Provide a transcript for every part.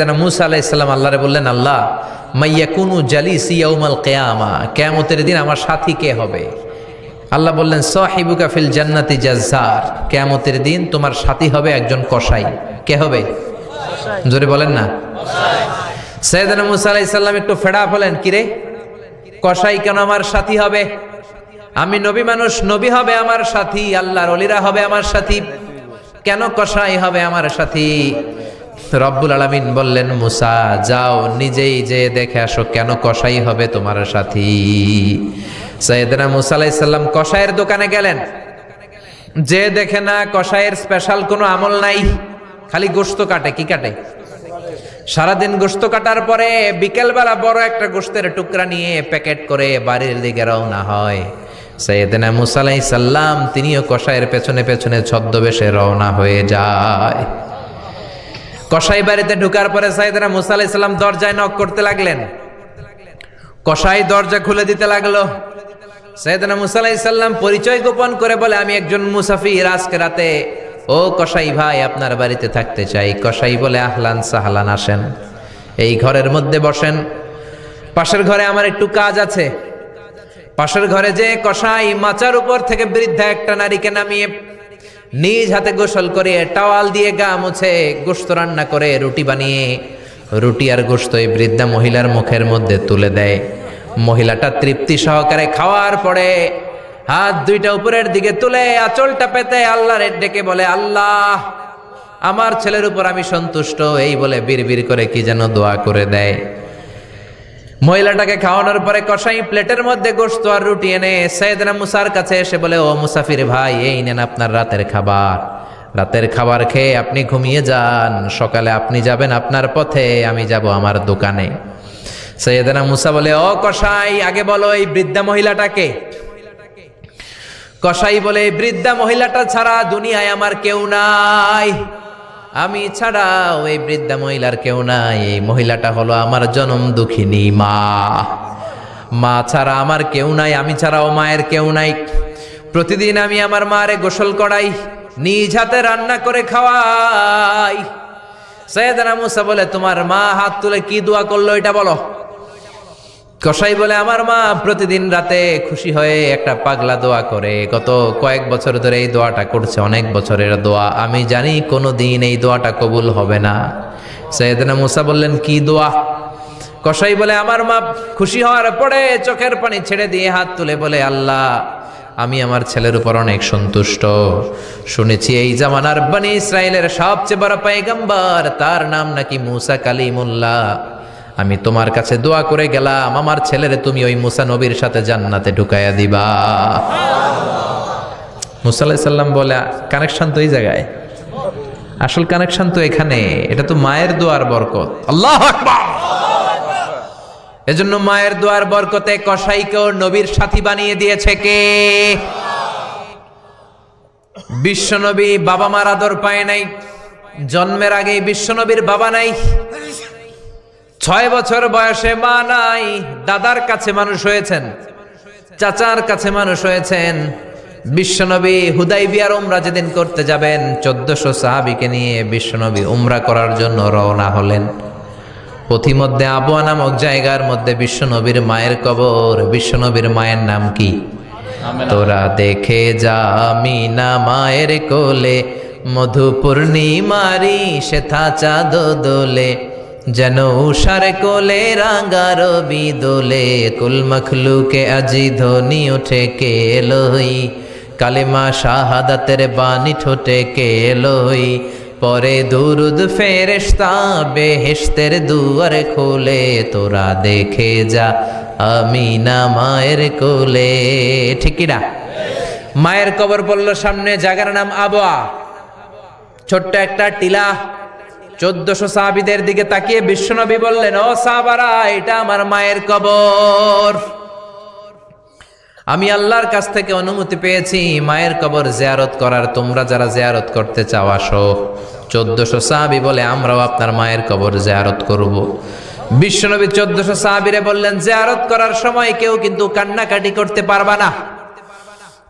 যেন মুসা আলাহ ইসলাম আল্লাহরে বললেন আল্লাহ মাইয়া কুনু জালি সিয়াউমাল কেয়ামা কেয়ামতের দিন আমার সাথী কে হবে আল্লাহ বললেন সাহিবুকা ফিল জান্নাতি জাজ্জার কেয়ামতের দিন তোমার সাথী হবে একজন কসাই কে হবে জোরে বলেন না সৈয়দান মুসা আলাহ ইসলাম একটু ফেড়া হলেন কিরে কসাই কেন আমার সাথী হবে আমি নবী মানুষ নবী হবে আমার সাথী আল্লাহর অলিরা হবে আমার সাথী কেন কসাই হবে আমার সাথী রব্বুল আলমিন বললেন মুসা যাও নিজেই যে দেখে আসো কেন কষাই হবে তোমার সাথী সৈয়দনা মুসা আলাইসাল্লাম কষাইয়ের দোকানে গেলেন যে দেখে না কষাইয়ের স্পেশাল কোনো আমল নাই খালি গোস্ত কাটে কি কাটে সারাদিন গোস্ত কাটার পরে বিকেলবেলা বড় একটা গোস্তের টুকরা নিয়ে প্যাকেট করে বাড়ির দিকে রওনা হয় সৈয়দনা মুসা সাল্লাম তিনিও কষায়ের পেছনে পেছনে ছদ্মবেশে রওনা হয়ে যায় কসাই বাড়িতে ঢুকার পরে সাইদারা মুসা আলাহ ইসলাম দরজায় নক করতে লাগলেন কসাই দরজা খুলে দিতে লাগলো সাইদানা মুসা আলাহ ইসলাম পরিচয় গোপন করে বলে আমি একজন মুসাফির আজকে রাতে ও কসাই ভাই আপনার বাড়িতে থাকতে চাই কসাই বলে আহলান সাহলান আসেন এই ঘরের মধ্যে বসেন পাশের ঘরে আমার একটু কাজ আছে পাশের ঘরে যে কসাই মাচার উপর থেকে বৃদ্ধা একটা নারীকে নামিয়ে নিজ হাতে গোসল করে টাওয়াল দিয়ে গা মুছে গোস্ত রান্না করে রুটি বানিয়ে রুটি আর গোস্ত এই বৃদ্ধা মহিলার মুখের মধ্যে তুলে দেয় মহিলাটা তৃপ্তি সহকারে খাওয়ার পরে হাত দুইটা উপরের দিকে তুলে আচলটা পেতে আল্লাহ ডেকে বলে আল্লাহ আমার ছেলের উপর আমি সন্তুষ্ট এই বলে বীর করে কি যেন দোয়া করে দেয় মহিলাটাকে খাওয়ানোর পরে কষাই প্লেটের মধ্যে গোস্ত আর রুটি এনে সৈয়দনা মুসার কাছে এসে বলে ও মুসাফির ভাই এই নেন আপনার রাতের খাবার রাতের খাবার খেয়ে আপনি ঘুমিয়ে যান সকালে আপনি যাবেন আপনার পথে আমি যাব আমার দোকানে সৈয়দনা মুসা বলে ও কষাই আগে বলো এই বৃদ্ধা মহিলাটাকে কষাই বলে বৃদ্ধা মহিলাটা ছাড়া দুনিয়ায় আমার কেউ নাই আমি ছাড়া ওই বৃদ্ধা মহিলার কেউ নাই এই মহিলাটা হলো আমার জনম দুঃখিনী মা মা ছাড়া আমার কেউ নাই আমি ছাড়াও মায়ের কেউ নাই প্রতিদিন আমি আমার মারে গোসল করাই নিজ হাতে রান্না করে খাওয়াই সৈয়দ রামুসা বলে তোমার মা হাত তুলে কি দোয়া করলো এটা বলো কসাই বলে আমার মা প্রতিদিন রাতে খুশি হয়ে একটা পাগলা দোয়া করে গত কয়েক বছর ধরে এই দোয়াটা করছে অনেক বছরের দোয়া আমি জানি কোনো দিন এই দোয়াটা কবুল হবে না সৈয়দনা মুসা বললেন কি দোয়া কসাই বলে আমার মা খুশি হওয়ার পরে চোখের পানি ছেড়ে দিয়ে হাত তুলে বলে আল্লাহ আমি আমার ছেলের উপর অনেক সন্তুষ্ট শুনেছি এই জামানার বানি ইসরায়েলের সবচেয়ে বড় পায়গাম্বার তার নাম নাকি মুসা কালিমুল্লাহ আমি তোমার কাছে দোয়া করে গেলাম আমার ছেলেরে তুমি ওই মুসা নবীর সাথে জান্নাতে ঢুকাইয়া দিবা মুসাল্লাম বলে কানেকশন তো এই জায়গায় আসল কানেকশন তো এখানে এটা তো মায়ের দোয়ার বরকত আল্লাহ এজন্য মায়ের দোয়ার বরকতে কসাইকেও নবীর সাথী বানিয়ে দিয়েছে কে বিশ্বনবী বাবা মার আদর পায় নাই জন্মের আগে বিশ্বনবীর বাবা নাই ছয় বছর বয়সে মা নাই দাদার কাছে মানুষ হয়েছেন চাচার কাছে মানুষ হয়েছেন বিশ্বনবী হুদাই বিয়ার উমরা যেদিন করতে যাবেন চোদ্দশো সাহাবিকে নিয়ে বিশ্বনবী উমরা করার জন্য রওনা হলেন পথিমধ্যে আবুয়া নামক জায়গার মধ্যে বিশ্বনবীর মায়ের কবর বিশ্বনবীর মায়ের নাম কি তোরা দেখে যা মিনা মায়ের কোলে মধুপূর্ণিমারি শেথা চাঁদ দোলে যেন উষার কোলে রাঙ্গার বি দোলে কুল মখলুকে আজি ধনি উঠে কে লই কালেমা শাহাদাতের বাণী ঠোঁটে কে লই পরে দুরুদ ফেরেস্তা বেহেস্তের দুয়ার খোলে তোরা দেখে যা আমি না মায়ের কোলে ঠিকিরা মায়ের কবর বলল সামনে জায়গার নাম আবয়া ছোট্ট একটা টিলা চোদ্দশো সাবিদের দিকে তাকিয়ে বিশ্বনবী বললেন ও সাবারা এটা আমার মায়ের কবর আমি আল্লাহর কাছ থেকে অনুমতি পেয়েছি মায়ের কবর জেয়ারত করার তোমরা যারা জেয়ারত করতে চাও আসো চোদ্দশো সাহাবি বলে আমরাও আপনার মায়ের কবর জেয়ারত করব। বিশ্বনবী চোদ্দশো সাহাবিরে বললেন জেয়ারত করার সময় কেউ কিন্তু কান্নাকাটি করতে পারবা না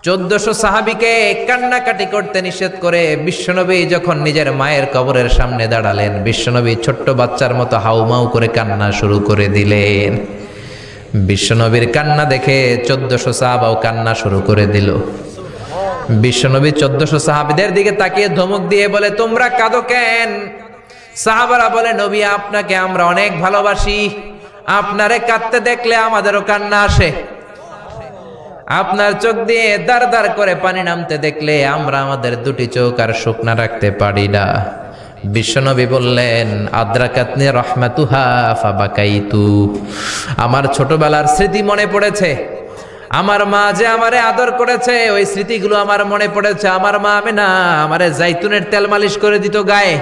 চোদ্দশো সাহাবিকে কান্নাকাটি করতে নিষেধ করে বিশ্বনবী যখন নিজের মায়ের কবরের সামনে দাঁড়ালেন বিশ্বনবী ছোট্ট বাচ্চার মতো হাউমাউ করে কান্না শুরু করে দিলেন বিশ্বনবীর কান্না দেখে চোদ্দশো সাহাবাও কান্না শুরু করে দিল বিশ্বনবী চোদ্দশো সাহাবিদের দিকে তাকিয়ে ধমক দিয়ে বলে তোমরা কাঁদো কেন সাহাবারা বলে নবী আপনাকে আমরা অনেক ভালোবাসি আপনারে কাঁদতে দেখলে আমাদেরও কান্না আসে আপনার চোখ দিয়ে দার দার করে পানি নামতে দেখলে আমরা আমাদের দুটি চোখ আর শুকনা রাখতে পারি না বিশ্বনবী বললেন আদ্রাকাতনে রহমাতুহা ফাবাকাইতু আমার ছোটবেলার স্মৃতি মনে পড়েছে আমার মা যে আমারে আদর করেছে ওই স্মৃতিগুলো আমার মনে পড়েছে আমার মা আমি না আমারে জাইতুনের তেল মালিশ করে দিত গায়ে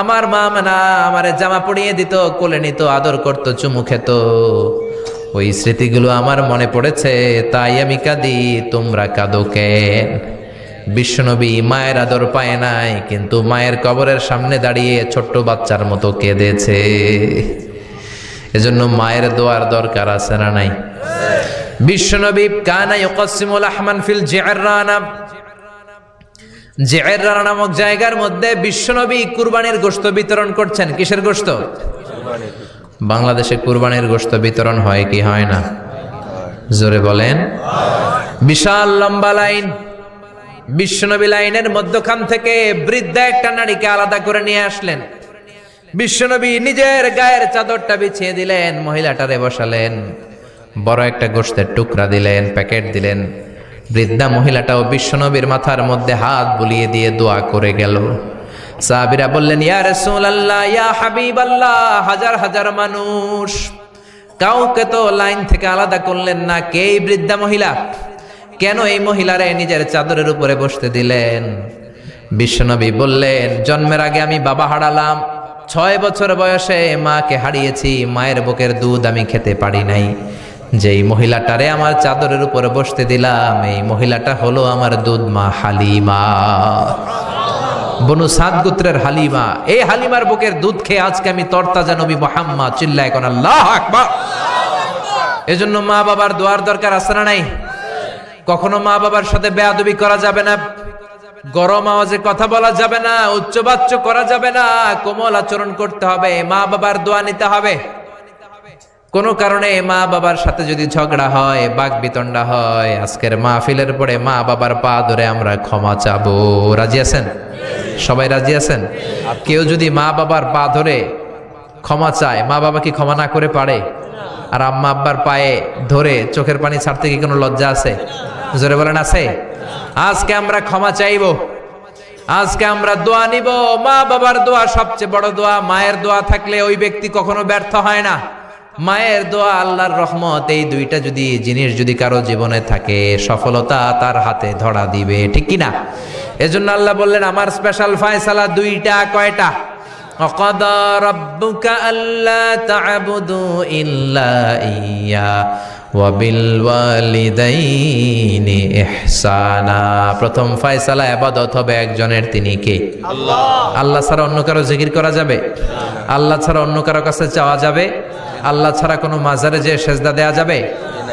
আমার মা না আমারে জামা পরিয়ে দিত কোলে নিত আদর করত চুমু খেত ওই স্মৃতিগুলো আমার মনে পড়েছে তাই আমি কাঁদি তোমরা কাঁদো কেন বিশ্বনবী মায়ের আদর পায় নাই কিন্তু মায়ের কবরের সামনে দাঁড়িয়ে ছোট্ট বাচ্চার মতো কেঁদেছে এজন্য মায়ের দোয়ার দরকার আছে না নাই বিশ্বনবী কানাই ওকাসিমুল আহমান ফিল জিয়াররানা জিয়াররানা নামক জায়গার মধ্যে বিশ্বনবী কুরবানির গোস্ত বিতরণ করছেন কিসের গোস্ত বাংলাদেশে কুরবানির গোস্ত বিতরণ হয় কি হয় না জোরে বলেন বিশাল লম্বা লাইন বিশ্বনবী লাইনের মধ্যখান থেকে বৃদ্ধা একটা নারীকে আলাদা করে নিয়ে আসলেন বিশ্বনবী নিজের গায়ের চাদরটা বিছিয়ে দিলেন মহিলাটারে বসালেন বড় একটা গোষ্ঠের টুকরা দিলেন প্যাকেট দিলেন বৃদ্ধা মহিলাটাও বিশ্বনবীর মাথার মধ্যে হাত বুলিয়ে দিয়ে দোয়া করে গেল সাহাবিরা বললেন ইয়া রাসূলুল্লাহ ইয়া হাবিবাল্লাহ হাজার হাজার মানুষ কাউকে তো লাইন থেকে আলাদা করলেন না কে এই বৃদ্ধা মহিলা কেন এই মহিলারা নিজের চাদরের উপরে বসতে দিলেন বিশ্বনবী বললেন জন্মের আগে আমি বাবা হারালাম ছয় বছর বয়সে মাকে হারিয়েছি মায়ের বুকের দুধ আমি খেতে পারি নাই যেই মহিলাটারে আমার চাদরের উপরে বসতে দিলাম এই মহিলাটা হলো আমার দুধ মা হালিমা বনু সাদ গোত্রের হালিমা এই হালিমার বুকের দুধ খেয়ে আজকে আমি তরতাজা নবী মোহাম্মদ চিল্লায় কোন আল্লাহ আকবার এজন্য মা বাবার দোয়ার দরকার আছে না নাই কখনো মা বাবার সাথে বেয়াদবি করা যাবে না গরম আওয়াজে কথা বলা যাবে না উচ্চবাচ্য করা যাবে না কোমল আচরণ করতে হবে মা বাবার দোয়া নিতে হবে কোনো কারণে মা বাবার সাথে যদি ঝগড়া হয় বাঘ বিতণ্ডা হয় আজকের মাহফিলের পরে মা বাবার পা ধরে আমরা ক্ষমা চাবো রাজি আছেন সবাই রাজি আছেন কেউ যদি মা বাবার পা ধরে ক্ষমা চায় মা বাবা কি ক্ষমা না করে পারে আর আম্মা আব্বার পায়ে ধরে চোখের পানি ছাড়তে কি কোনো লজ্জা আছে জোরে বলেন আছে আজকে আমরা ক্ষমা চাইব আজকে আমরা দোয়া নিব মা বাবার দোয়া সবচেয়ে বড় দোয়া মায়ের দোয়া থাকলে ওই ব্যক্তি কখনো ব্যর্থ হয় না মায়ের দোয়া আল্লাহর রহমত এই দুইটা যদি জিনিস যদি কারো জীবনে থাকে সফলতা তার হাতে ধরা দিবে ঠিক কিনা এজন্য আল্লাহ বললেন আমার স্পেশাল ফায়সালা দুইটা কয়টা وقضى ربك ألا تعبدوا إلا إياه وبالوالدين إحسانا প্রথম ফয়সালা ইবাদত হবে একজনের তিনি কে আল্লাহ আল্লাহ ছাড়া অন্য কারো জিকির করা যাবে আল্লাহ ছাড়া অন্য কারো কাছে চাওয়া যাবে আল্লাহ ছাড়া কোনো মাজারে যে সেজদা দেয়া যাবে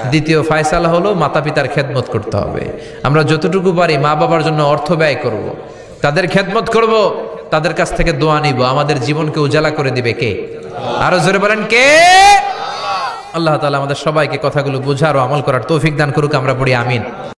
আচ্ছা। দ্বিতীয় ফায়সালা হলো মাতা পিতার খেদমত করতে হবে আমরা যতটুকু পারি মা বাবার জন্য অর্থ ব্যয় করব। তাদের খেদমত করব তাদের কাছ থেকে দোয়া নিব আমাদের জীবনকে উজালা করে দিবে কে আরো জোরে বলেন কে আল্লাহ তালা আমাদের সবাইকে কথাগুলো বোঝার ও আমল করার তৌফিক দান করুক আমরা পড়ি আমিন